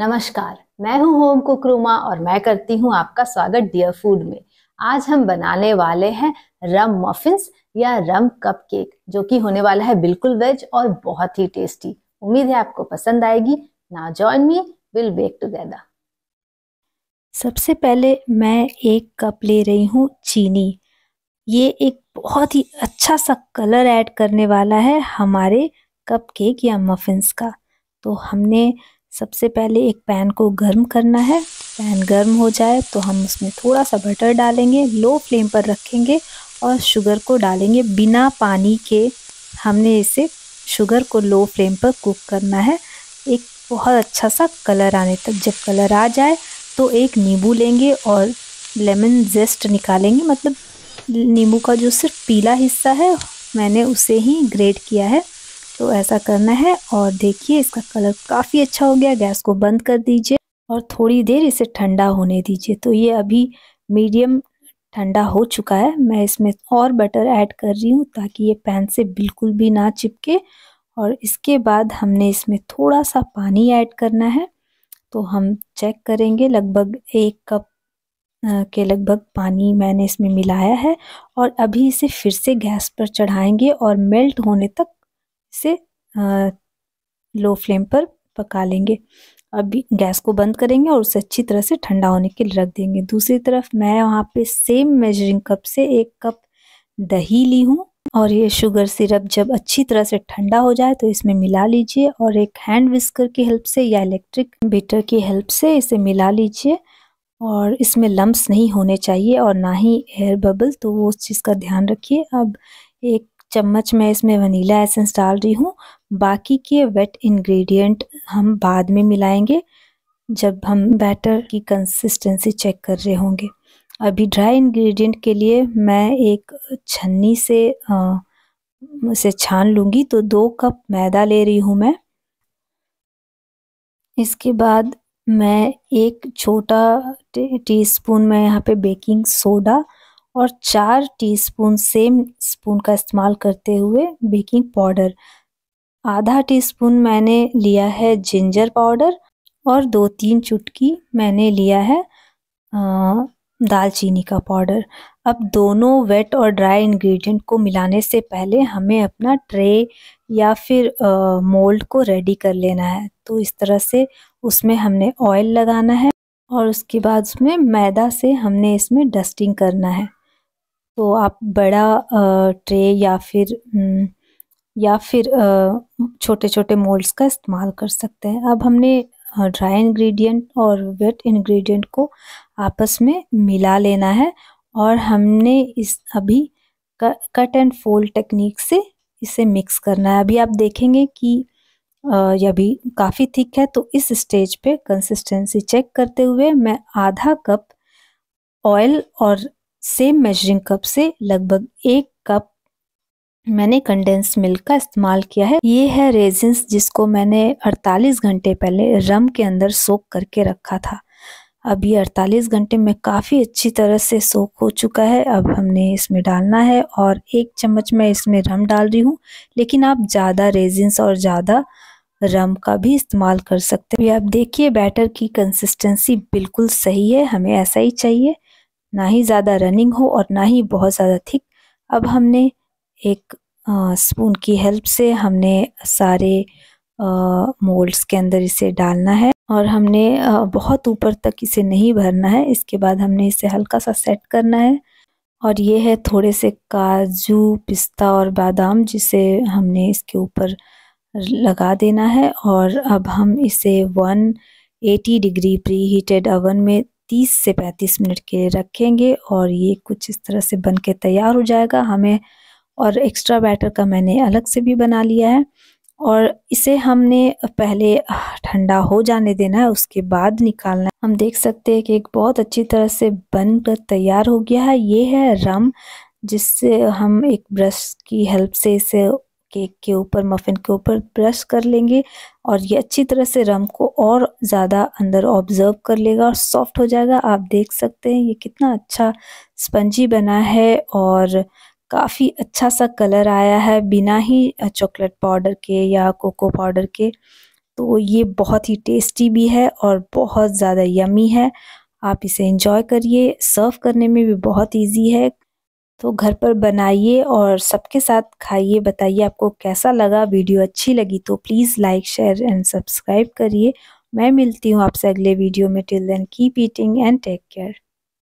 नमस्कार मैं हूं होम कुक और मैं करती हूं आपका स्वागत डियर फूड में आज हम बनाने वाले हैं रम मफिन्स या रम कपकेक जो कि होने वाला है बिल्कुल वेज और बहुत ही टेस्टी उम्मीद है आपको पसंद आएगी ना join me will bake together सबसे पहले मैं एक कप ले रही हूँ चीनी ये एक बहुत ही अच्छा सा कलर ऐड करने वाला है हमारे कपकेक या मफिन्स का तो हमने सबसे पहले एक पैन को गर्म करना है पैन गर्म हो जाए तो हम उसमें थोड़ा सा बटर डालेंगे लो फ्लेम पर रखेंगे और शुगर को डालेंगे बिना पानी के हमने इसे शुगर को लो फ्लेम पर कुक करना है एक बहुत अच्छा सा कलर आने तक जब कलर आ जाए तो एक नींबू लेंगे और लेमन जेस्ट निकालेंगे मतलब नींबू का जो सिर्फ पीला हिस्सा है मैंने उसे ही ग्रेट किया है तो ऐसा करना है और देखिए इसका कलर काफ़ी अच्छा हो गया गैस को बंद कर दीजिए और थोड़ी देर इसे ठंडा होने दीजिए तो ये अभी मीडियम ठंडा हो चुका है मैं इसमें और बटर ऐड कर रही हूँ ताकि ये पैन से बिल्कुल भी ना चिपके और इसके बाद हमने इसमें थोड़ा सा पानी ऐड करना है तो हम चेक करेंगे लगभग एक कप के लगभग पानी मैंने इसमें मिलाया है और अभी इसे फिर से गैस पर चढ़ाएंगे और मेल्ट होने तक इसे लो फ्लेम पर पका लेंगे अभी गैस को बंद करेंगे और उसे अच्छी तरह से ठंडा होने के लिए रख देंगे दूसरी तरफ मैं वहाँ पे सेम मेजरिंग कप से एक कप दही ली हूँ और ये शुगर सिरप जब अच्छी तरह से ठंडा हो जाए तो इसमें मिला लीजिए और एक हैंड विस्कर की हेल्प से या इलेक्ट्रिक बीटर की हेल्प से इसे मिला लीजिए और इसमें लम्ब्स नहीं होने चाहिए और ना ही एयर बबल तो वो उस चीज़ का ध्यान रखिए अब एक चम्मच मैं इसमें वनीला एसेंस डाल रही हूँ बाकी के वेट इंग्रेडिएंट हम बाद में मिलाएंगे जब हम बैटर की कंसिस्टेंसी चेक कर रहे होंगे अभी ड्राई इंग्रेडिएंट के लिए मैं एक छन्नी से उसे छान लूँगी तो दो कप मैदा ले रही हूँ मैं इसके बाद मैं एक छोटा टीस्पून मैं यहाँ पे बेकिंग सोडा और चार टीस्पून सेम स्पून का इस्तेमाल करते हुए बेकिंग पाउडर आधा टीस्पून मैंने लिया है जिंजर पाउडर और दो तीन चुटकी मैंने लिया है दालचीनी का पाउडर अब दोनों वेट और ड्राई इंग्रेडिएंट को मिलाने से पहले हमें अपना ट्रे या फिर मोल्ड को रेडी कर लेना है तो इस तरह से उसमें हमने ऑयल लगाना है और उसके बाद उसमें मैदा से हमने इसमें डस्टिंग करना है तो आप बड़ा ट्रे या फिर या फिर छोटे छोटे मोल्ड्स का इस्तेमाल कर सकते हैं अब हमने ड्राई इंग्रेडिएंट और वेट इंग्रेडिएंट को आपस में मिला लेना है और हमने इस अभी कट एंड फोल्ड टेक्निक से इसे मिक्स करना है अभी आप देखेंगे कि यह भी काफ़ी थिक है तो इस स्टेज पे कंसिस्टेंसी चेक करते हुए मैं आधा कप ऑयल और सेम मेजरिंग कप से लगभग एक कप मैंने कंडेंस मिल्क का इस्तेमाल किया है ये है रेजिन्स जिसको मैंने 48 घंटे पहले रम के अंदर सोख करके रखा था अब ये 48 घंटे में काफ़ी अच्छी तरह से सोख हो चुका है अब हमने इसमें डालना है और एक चम्मच मैं इसमें रम डाल रही हूँ लेकिन आप ज़्यादा रेजिन्स और ज़्यादा रम का भी इस्तेमाल कर सकते हैं आप देखिए बैटर की कंसिस्टेंसी बिल्कुल सही है हमें ऐसा ही चाहिए ना ही ज़्यादा रनिंग हो और ना ही बहुत ज़्यादा थिक अब हमने एक स्पून की हेल्प से हमने सारे मोल्ड्स के अंदर इसे डालना है और हमने बहुत ऊपर तक इसे नहीं भरना है इसके बाद हमने इसे हल्का सा सेट करना है और ये है थोड़े से काजू पिस्ता और बादाम जिसे हमने इसके ऊपर लगा देना है और अब हम इसे 180 डिग्री प्री हीटेड अवन में तीस से पैंतीस मिनट के लिए रखेंगे और ये कुछ इस तरह से बन के तैयार हो जाएगा हमें और एक्स्ट्रा बैटर का मैंने अलग से भी बना लिया है और इसे हमने पहले ठंडा हो जाने देना है उसके बाद निकालना है हम देख सकते हैं कि एक बहुत अच्छी तरह से बन कर तैयार हो गया है ये है रम जिससे हम एक ब्रश की हेल्प से इसे केक के ऊपर मफ़िन के ऊपर ब्रश कर लेंगे और ये अच्छी तरह से रम को और ज़्यादा अंदर ऑब्ज़र्व कर लेगा और सॉफ्ट हो जाएगा आप देख सकते हैं ये कितना अच्छा स्पंजी बना है और काफ़ी अच्छा सा कलर आया है बिना ही चॉकलेट पाउडर के या कोको पाउडर के तो ये बहुत ही टेस्टी भी है और बहुत ज़्यादा यमी है आप इसे इंजॉय करिए सर्व करने में भी बहुत इजी है तो घर पर बनाइए और सबके साथ खाइए बताइए आपको कैसा लगा वीडियो अच्छी लगी तो please like share and subscribe करिए मैं मिलती हूँ आपसे अगले वीडियो में till then keep eating and take care